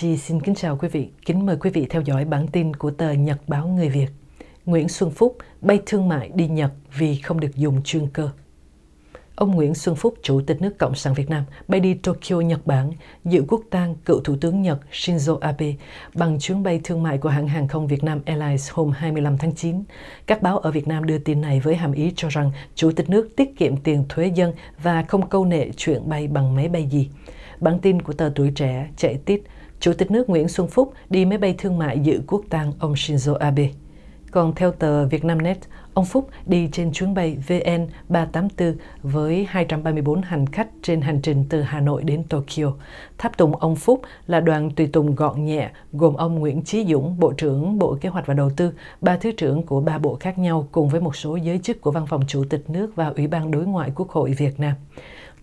Chi xin kính chào quý vị. Kính mời quý vị theo dõi bản tin của tờ Nhật báo Người Việt. Nguyễn Xuân Phúc bay thương mại đi Nhật vì không được dùng chuyên cơ. Ông Nguyễn Xuân Phúc, Chủ tịch nước Cộng sản Việt Nam, bay đi Tokyo, Nhật Bản, dự quốc tang cựu Thủ tướng Nhật Shinzo Abe bằng chuyến bay thương mại của hãng hàng không Việt Nam Airlines hôm 25 tháng 9. Các báo ở Việt Nam đưa tin này với hàm ý cho rằng Chủ tịch nước tiết kiệm tiền thuế dân và không câu nệ chuyện bay bằng máy bay gì. Bản tin của tờ Tuổi Trẻ chạy tít Chủ tịch nước Nguyễn Xuân Phúc đi máy bay thương mại dự quốc tang ông Shinzo Abe. Còn theo tờ Vietnamnet, ông Phúc đi trên chuyến bay VN384 với 234 hành khách trên hành trình từ Hà Nội đến Tokyo. Tháp tùng ông Phúc là đoàn tùy tùng gọn nhẹ gồm ông Nguyễn Chí Dũng, Bộ trưởng Bộ Kế hoạch và Đầu tư, ba thứ trưởng của ba bộ khác nhau cùng với một số giới chức của Văn phòng Chủ tịch nước và Ủy ban Đối ngoại Quốc hội Việt Nam.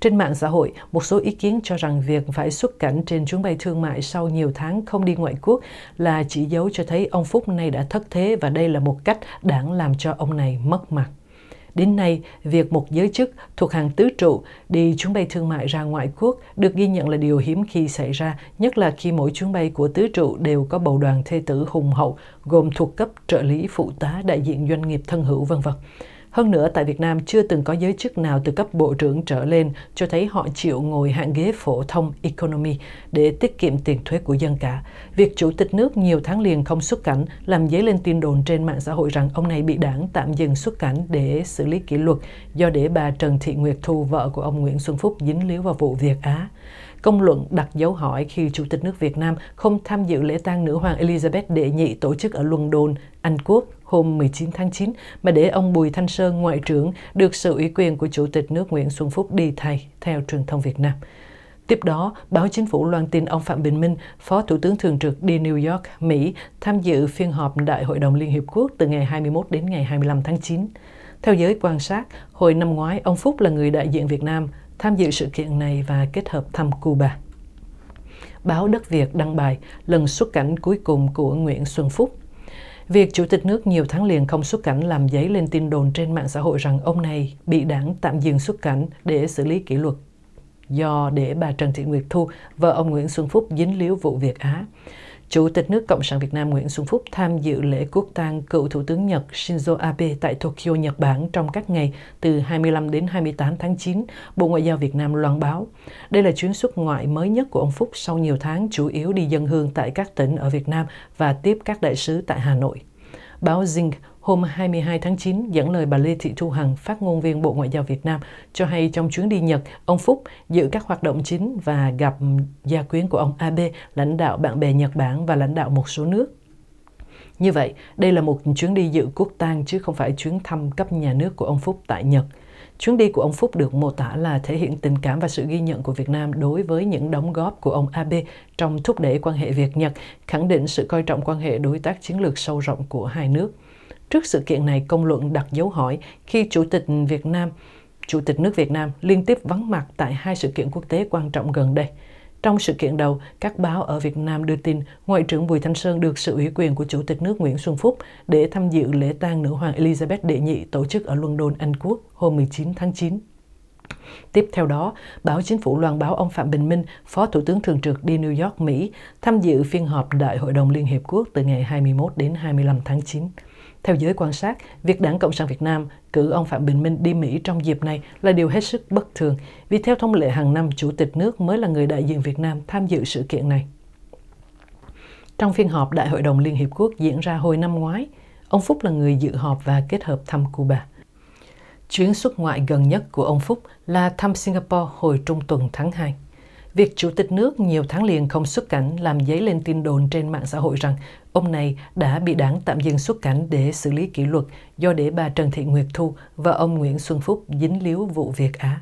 Trên mạng xã hội, một số ý kiến cho rằng việc phải xuất cảnh trên chuyến bay thương mại sau nhiều tháng không đi ngoại quốc là chỉ dấu cho thấy ông Phúc nay đã thất thế và đây là một cách đảng làm cho ông này mất mặt. Đến nay, việc một giới chức thuộc hàng tứ trụ đi chuyến bay thương mại ra ngoại quốc được ghi nhận là điều hiếm khi xảy ra, nhất là khi mỗi chuyến bay của tứ trụ đều có bầu đoàn thê tử hùng hậu, gồm thuộc cấp trợ lý phụ tá đại diện doanh nghiệp thân hữu vân vân. Hơn nữa, tại Việt Nam chưa từng có giới chức nào từ cấp bộ trưởng trở lên cho thấy họ chịu ngồi hạng ghế phổ thông economy để tiết kiệm tiền thuế của dân cả. Việc chủ tịch nước nhiều tháng liền không xuất cảnh làm dấy lên tin đồn trên mạng xã hội rằng ông này bị đảng tạm dừng xuất cảnh để xử lý kỷ luật do để bà Trần Thị Nguyệt Thu, vợ của ông Nguyễn Xuân Phúc, dính líu vào vụ việc Á. Công luận đặt dấu hỏi khi Chủ tịch nước Việt Nam không tham dự lễ tang nữ hoàng Elizabeth đệ nhị tổ chức ở London, Anh Quốc hôm 19 tháng 9 mà để ông Bùi Thanh Sơn, Ngoại trưởng, được sự ủy quyền của Chủ tịch nước Nguyễn Xuân Phúc đi thay theo truyền thông Việt Nam. Tiếp đó, báo chính phủ loan tin ông Phạm Bình Minh, Phó Thủ tướng Thường trực đi New York, Mỹ, tham dự phiên họp Đại hội đồng Liên Hiệp Quốc từ ngày 21 đến ngày 25 tháng 9. Theo giới quan sát, hồi năm ngoái, ông Phúc là người đại diện Việt Nam tham dự sự kiện này và kết hợp thăm Cuba. Báo Đất Việt đăng bài lần xuất cảnh cuối cùng của Nguyễn Xuân Phúc Việc Chủ tịch nước nhiều tháng liền không xuất cảnh làm giấy lên tin đồn trên mạng xã hội rằng ông này bị đảng tạm dừng xuất cảnh để xử lý kỷ luật do để bà Trần Thị Nguyệt Thu, vợ ông Nguyễn Xuân Phúc dính líu vụ việc Á. Chủ tịch nước Cộng sản Việt Nam Nguyễn Xuân Phúc tham dự lễ quốc tang cựu Thủ tướng Nhật Shinzo Abe tại Tokyo, Nhật Bản trong các ngày từ 25 đến 28 tháng 9, Bộ Ngoại giao Việt Nam loan báo. Đây là chuyến xuất ngoại mới nhất của ông Phúc sau nhiều tháng chủ yếu đi dân hương tại các tỉnh ở Việt Nam và tiếp các đại sứ tại Hà Nội. Báo Zing Hôm 22 tháng 9, dẫn lời bà Lê Thị Thu Hằng, phát ngôn viên Bộ Ngoại giao Việt Nam, cho hay trong chuyến đi Nhật, ông Phúc dự các hoạt động chính và gặp gia quyến của ông Abe, lãnh đạo bạn bè Nhật Bản và lãnh đạo một số nước. Như vậy, đây là một chuyến đi dự quốc tang chứ không phải chuyến thăm cấp nhà nước của ông Phúc tại Nhật. Chuyến đi của ông Phúc được mô tả là thể hiện tình cảm và sự ghi nhận của Việt Nam đối với những đóng góp của ông Abe trong thúc đẩy quan hệ Việt-Nhật, khẳng định sự coi trọng quan hệ đối tác chiến lược sâu rộng của hai nước. Trước sự kiện này, công luận đặt dấu hỏi khi Chủ tịch Việt Nam, Chủ tịch nước Việt Nam liên tiếp vắng mặt tại hai sự kiện quốc tế quan trọng gần đây. Trong sự kiện đầu, các báo ở Việt Nam đưa tin Ngoại trưởng Bùi Thanh Sơn được sự ủy quyền của Chủ tịch nước Nguyễn Xuân Phúc để tham dự lễ tang nữ hoàng Elizabeth đệ nhị tổ chức ở London, Anh Quốc hôm 19 tháng 9. Tiếp theo đó, báo chính phủ loan báo ông Phạm Bình Minh, Phó Thủ tướng Thường trực đi New York, Mỹ, tham dự phiên họp Đại hội đồng Liên Hiệp Quốc từ ngày 21 đến 25 tháng 9. Theo giới quan sát, việc Đảng Cộng sản Việt Nam cử ông Phạm Bình Minh đi Mỹ trong dịp này là điều hết sức bất thường, vì theo thông lệ hàng năm, Chủ tịch nước mới là người đại diện Việt Nam tham dự sự kiện này. Trong phiên họp Đại hội đồng Liên Hiệp Quốc diễn ra hồi năm ngoái, ông Phúc là người dự họp và kết hợp thăm Cuba. Chuyến xuất ngoại gần nhất của ông Phúc là thăm Singapore hồi trung tuần tháng 2. Việc Chủ tịch nước nhiều tháng liền không xuất cảnh làm dấy lên tin đồn trên mạng xã hội rằng ông này đã bị đảng tạm dừng xuất cảnh để xử lý kỷ luật do để bà Trần Thị Nguyệt Thu và ông Nguyễn Xuân Phúc dính líu vụ việc Á.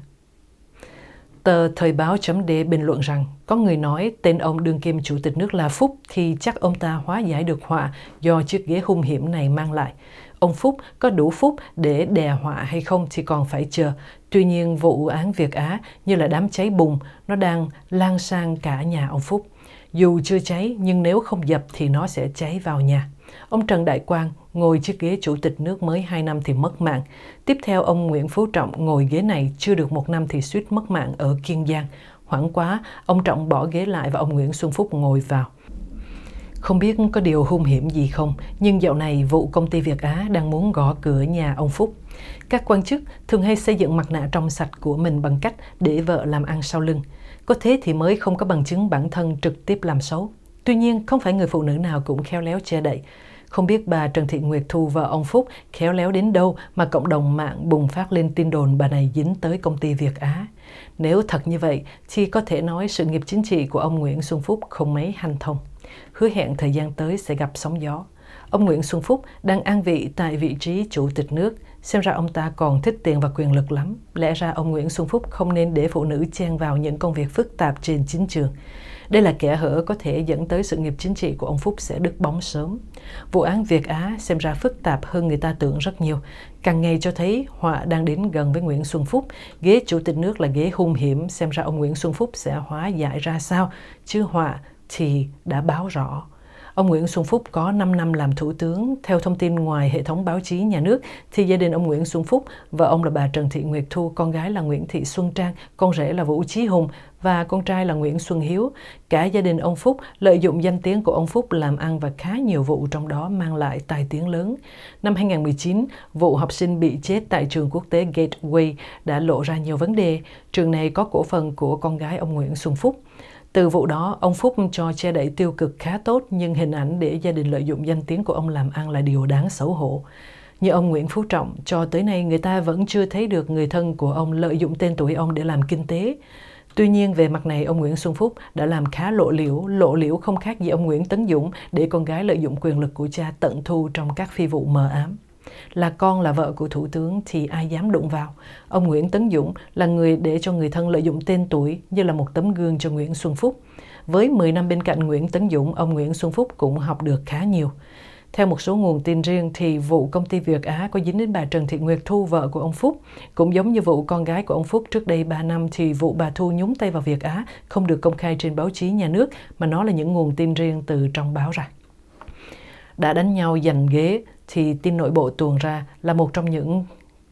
Tờ Thời báo chấm đế bình luận rằng có người nói tên ông đương kim chủ tịch nước là Phúc thì chắc ông ta hóa giải được họa do chiếc ghế hung hiểm này mang lại. Ông Phúc có đủ phúc để đè họa hay không thì còn phải chờ. Tuy nhiên vụ án Việt Á như là đám cháy bùng, nó đang lan sang cả nhà ông Phúc. Dù chưa cháy nhưng nếu không dập thì nó sẽ cháy vào nhà. Ông Trần Đại Quang ngồi chiếc ghế chủ tịch nước mới 2 năm thì mất mạng. Tiếp theo ông Nguyễn Phú Trọng ngồi ghế này chưa được một năm thì suýt mất mạng ở Kiên Giang. Hoảng quá, ông Trọng bỏ ghế lại và ông Nguyễn Xuân Phúc ngồi vào. Không biết có điều hung hiểm gì không, nhưng dạo này vụ công ty Việt Á đang muốn gõ cửa nhà ông Phúc. Các quan chức thường hay xây dựng mặt nạ trong sạch của mình bằng cách để vợ làm ăn sau lưng. Có thế thì mới không có bằng chứng bản thân trực tiếp làm xấu. Tuy nhiên, không phải người phụ nữ nào cũng khéo léo che đậy. Không biết bà Trần Thị Nguyệt Thu và ông Phúc khéo léo đến đâu mà cộng đồng mạng bùng phát lên tin đồn bà này dính tới công ty Việt Á. Nếu thật như vậy, thì có thể nói sự nghiệp chính trị của ông Nguyễn Xuân Phúc không mấy hanh thông. Hứa hẹn thời gian tới sẽ gặp sóng gió. Ông Nguyễn Xuân Phúc đang an vị tại vị trí chủ tịch nước, xem ra ông ta còn thích tiền và quyền lực lắm. Lẽ ra ông Nguyễn Xuân Phúc không nên để phụ nữ chen vào những công việc phức tạp trên chính trường. Đây là kẻ hở có thể dẫn tới sự nghiệp chính trị của ông Phúc sẽ đứt bóng sớm. Vụ án Việt Á xem ra phức tạp hơn người ta tưởng rất nhiều. Càng ngày cho thấy họa đang đến gần với Nguyễn Xuân Phúc. Ghế chủ tịch nước là ghế hung hiểm, xem ra ông Nguyễn Xuân Phúc sẽ hóa giải ra sao, chứ họa thì đã báo rõ. Ông Nguyễn Xuân Phúc có 5 năm làm thủ tướng. Theo thông tin ngoài hệ thống báo chí nhà nước, thì gia đình ông Nguyễn Xuân Phúc, vợ ông là bà Trần Thị Nguyệt Thu, con gái là Nguyễn Thị Xuân Trang, con rể là Vũ Chí Hùng, và con trai là Nguyễn Xuân Hiếu. Cả gia đình ông Phúc lợi dụng danh tiếng của ông Phúc làm ăn và khá nhiều vụ trong đó mang lại tài tiếng lớn. Năm 2019, vụ học sinh bị chết tại trường quốc tế Gateway đã lộ ra nhiều vấn đề. Trường này có cổ phần của con gái ông Nguyễn Xuân Phúc. Từ vụ đó, ông Phúc cho che đậy tiêu cực khá tốt nhưng hình ảnh để gia đình lợi dụng danh tiếng của ông làm ăn là điều đáng xấu hổ. Như ông Nguyễn Phú Trọng, cho tới nay người ta vẫn chưa thấy được người thân của ông lợi dụng tên tuổi ông để làm kinh tế. Tuy nhiên về mặt này, ông Nguyễn Xuân Phúc đã làm khá lộ liễu, lộ liễu không khác gì ông Nguyễn Tấn Dũng để con gái lợi dụng quyền lực của cha tận thu trong các phi vụ mờ ám. Là con là vợ của Thủ tướng thì ai dám đụng vào. Ông Nguyễn Tấn Dũng là người để cho người thân lợi dụng tên tuổi như là một tấm gương cho Nguyễn Xuân Phúc. Với 10 năm bên cạnh Nguyễn Tấn Dũng, ông Nguyễn Xuân Phúc cũng học được khá nhiều. Theo một số nguồn tin riêng thì vụ công ty Việt Á có dính đến bà Trần Thị Nguyệt Thu, vợ của ông Phúc. Cũng giống như vụ con gái của ông Phúc trước đây 3 năm thì vụ bà Thu nhúng tay vào Việt Á không được công khai trên báo chí nhà nước mà nó là những nguồn tin riêng từ trong báo ra. Đã đánh nhau giành ghế thì tin nội bộ tuồn ra là một trong những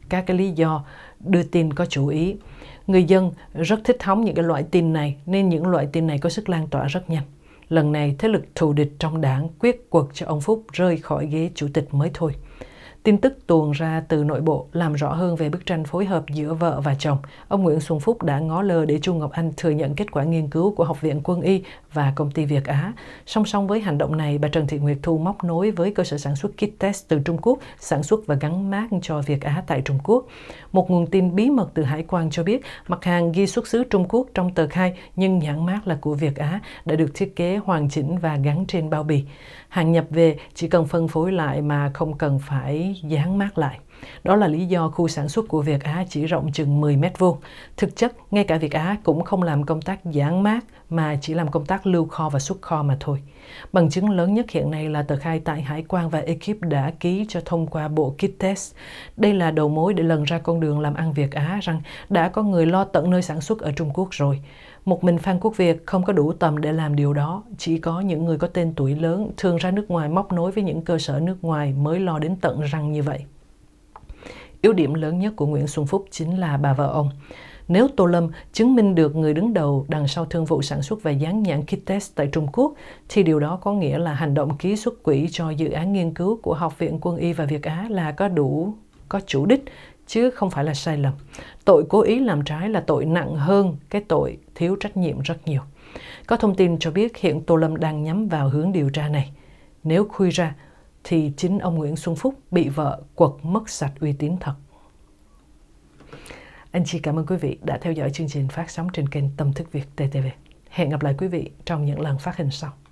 các cái lý do đưa tin có chủ ý. Người dân rất thích hóng những cái loại tin này nên những loại tin này có sức lan tỏa rất nhanh lần này thế lực thù địch trong đảng quyết quật cho ông Phúc rơi khỏi ghế chủ tịch mới thôi. Tin tức tuồn ra từ nội bộ làm rõ hơn về bức tranh phối hợp giữa vợ và chồng. Ông Nguyễn Xuân Phúc đã ngó lơ để Chu Ngọc Anh thừa nhận kết quả nghiên cứu của Học viện Quân y và công ty Việt Á. Song song với hành động này, bà Trần Thị Nguyệt Thu móc nối với cơ sở sản xuất kit test từ Trung Quốc, sản xuất và gắn mát cho Việt Á tại Trung Quốc. Một nguồn tin bí mật từ Hải quan cho biết, mặt hàng ghi xuất xứ Trung Quốc trong tờ khai nhưng nhãn mát là của Việt Á đã được thiết kế hoàn chỉnh và gắn trên bao bì. Hàng nhập về chỉ cần phân phối lại mà không cần phải dán mát lại đó là lý do khu sản xuất của Việt Á chỉ rộng chừng 10 mét vuông. Thực chất, ngay cả Việt Á cũng không làm công tác giãn mát mà chỉ làm công tác lưu kho và xuất kho mà thôi. Bằng chứng lớn nhất hiện nay là tờ khai tại Hải quan và ekip đã ký cho thông qua bộ kit test. Đây là đầu mối để lần ra con đường làm ăn Việt Á rằng đã có người lo tận nơi sản xuất ở Trung Quốc rồi. Một mình Phan Quốc Việt không có đủ tầm để làm điều đó, chỉ có những người có tên tuổi lớn thường ra nước ngoài móc nối với những cơ sở nước ngoài mới lo đến tận răng như vậy. Yếu điểm lớn nhất của Nguyễn Xuân Phúc chính là bà vợ ông. Nếu Tô Lâm chứng minh được người đứng đầu đằng sau thương vụ sản xuất và dán nhãn kit test tại Trung Quốc, thì điều đó có nghĩa là hành động ký xuất quỹ cho dự án nghiên cứu của Học viện Quân y và Việt Á là có đủ, có chủ đích, chứ không phải là sai lầm. Tội cố ý làm trái là tội nặng hơn cái tội thiếu trách nhiệm rất nhiều. Có thông tin cho biết hiện Tô Lâm đang nhắm vào hướng điều tra này. Nếu khui ra, thì chính ông Nguyễn Xuân Phúc bị vợ quật mất sạch uy tín thật. Anh chị cảm ơn quý vị đã theo dõi chương trình phát sóng trên kênh Tâm Thức Việt TTV. Hẹn gặp lại quý vị trong những lần phát hình sau.